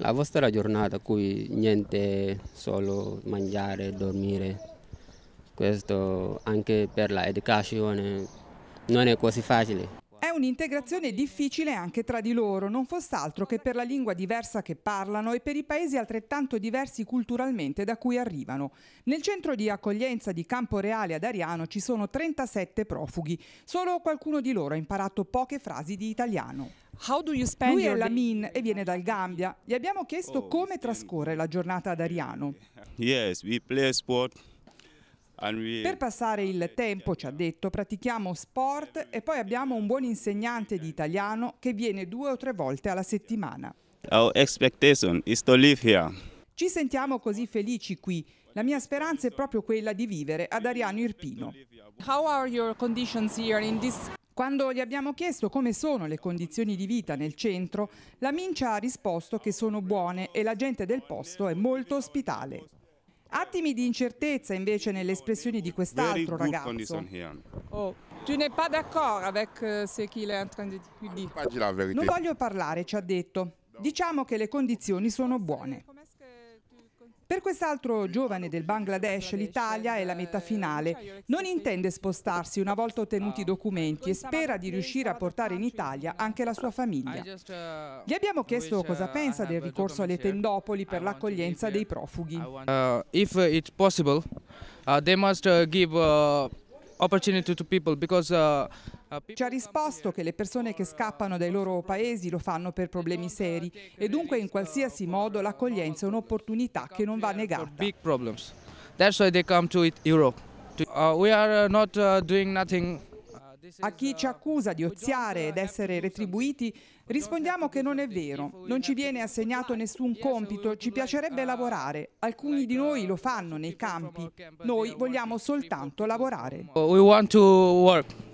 La vostra giornata qui, niente solo mangiare, dormire. Questo anche per l'educazione non è così facile. È un'integrazione difficile anche tra di loro, non fosse altro che per la lingua diversa che parlano e per i paesi altrettanto diversi culturalmente da cui arrivano. Nel centro di accoglienza di Campo Reale ad Ariano ci sono 37 profughi. Solo qualcuno di loro ha imparato poche frasi di italiano. Lui è Lamin e viene dal Gambia. Gli abbiamo chiesto oh, come trascorre la giornata ad Ariano. Yes, we play sport. Per passare il tempo, ci ha detto, pratichiamo sport e poi abbiamo un buon insegnante di italiano che viene due o tre volte alla settimana. Ci sentiamo così felici qui. La mia speranza è proprio quella di vivere ad Ariano Irpino. in quando gli abbiamo chiesto come sono le condizioni di vita nel centro, la Mincia ha risposto che sono buone e la gente del posto è molto ospitale. Attimi di incertezza invece nelle espressioni di quest'altro ragazzo. Oh, tu n'es pas d'accord avec euh, ce qu'il est en train de dire. Non voglio parlare, ci ha detto. Diciamo che le condizioni sono buone quest'altro giovane del Bangladesh l'Italia è la eh, meta finale. Non intende spostarsi una volta ottenuti i ah. documenti e spera di riuscire a portare in Italia anche la sua ah, famiglia. Uh, Gli abbiamo chiesto cosa uh, pensa del ricorso alle tendopoli per l'accoglienza dei profughi. Uh, if it's possible, uh, they must uh, give uh, opportunity to people because ci ha risposto che le persone che scappano dai loro paesi lo fanno per problemi seri e dunque in qualsiasi modo l'accoglienza è un'opportunità che non va negata. Uh, uh, uh, a chi ci accusa di oziare ed essere retribuiti, rispondiamo che non è vero. Non ci viene assegnato nessun compito, ci piacerebbe lavorare. Alcuni di noi lo fanno nei campi. Noi vogliamo soltanto lavorare. We want to work.